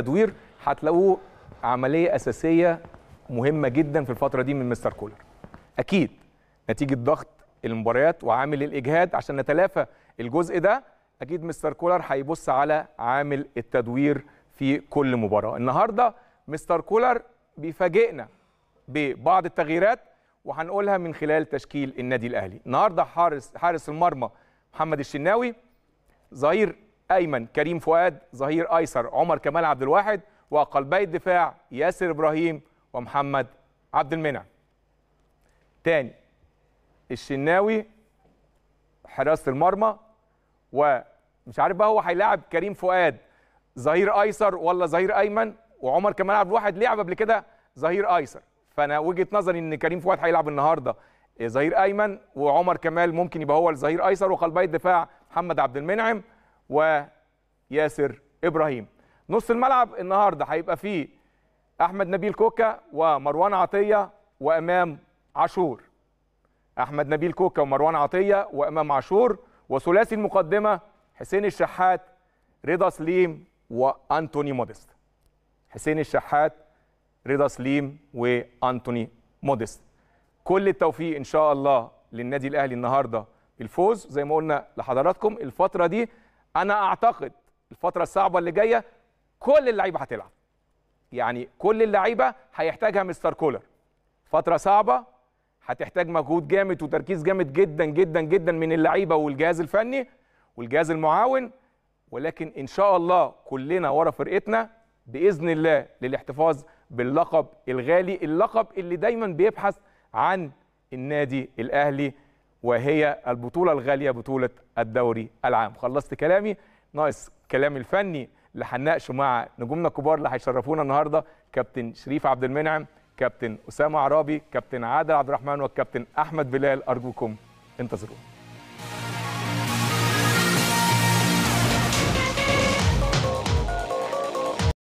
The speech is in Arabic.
التدوير هتلاقوه عمليه اساسيه مهمه جدا في الفتره دي من مستر كولر اكيد نتيجه ضغط المباريات وعامل الاجهاد عشان نتلافى الجزء ده اكيد مستر كولر هيبص على عامل التدوير في كل مباراه النهارده مستر كولر بيفاجئنا ببعض التغييرات وهنقولها من خلال تشكيل النادي الاهلي النهارده حارس حارس المرمى محمد الشناوي ظهير ايمن كريم فؤاد ظهير ايسر عمر كمال عبد الواحد وقلبي الدفاع ياسر ابراهيم ومحمد عبد المنعم تاني الشناوي حراسه المرمى ومش عارف بقى هو هيلاعب كريم فؤاد ظهير ايسر ولا ظهير ايمن وعمر كمال عبد الواحد لعب قبل كده ظهير ايسر فانا وجهه نظري ان كريم فؤاد هيلعب النهارده ظهير ايمن وعمر كمال ممكن يبقى هو الظهير ايسر وقلبي الدفاع محمد عبد المنعم وياسر ابراهيم نص الملعب النهارده هيبقى فيه احمد نبيل كوكا ومروان عطيه وامام عاشور احمد نبيل كوكا ومروان عطيه وامام عاشور وثلاثي المقدمه حسين الشحات رضا سليم وانتوني موديست حسين الشحات رضا سليم وانتوني موديست كل التوفيق ان شاء الله للنادي الاهلي النهارده الفوز زي ما قلنا لحضراتكم الفتره دي انا اعتقد الفتره الصعبه اللي جايه كل اللعيبه هتلعب يعني كل اللعيبه هيحتاجها مستر كولر فتره صعبه هتحتاج مجهود جامد وتركيز جامد جدا جدا جدا من اللعيبه والجهاز الفني والجهاز المعاون ولكن ان شاء الله كلنا ورا فرقتنا باذن الله للاحتفاظ باللقب الغالي اللقب اللي دايما بيبحث عن النادي الاهلي وهي البطولة الغالية بطولة الدوري العام خلصت كلامي ناقص كلام الفني اللي هنناقشه مع نجومنا الكبار اللي هيشرفونا النهارده كابتن شريف عبد المنعم كابتن اسامه عرابي كابتن عادل عبد الرحمن والكابتن احمد بلال ارجوكم انتظرونا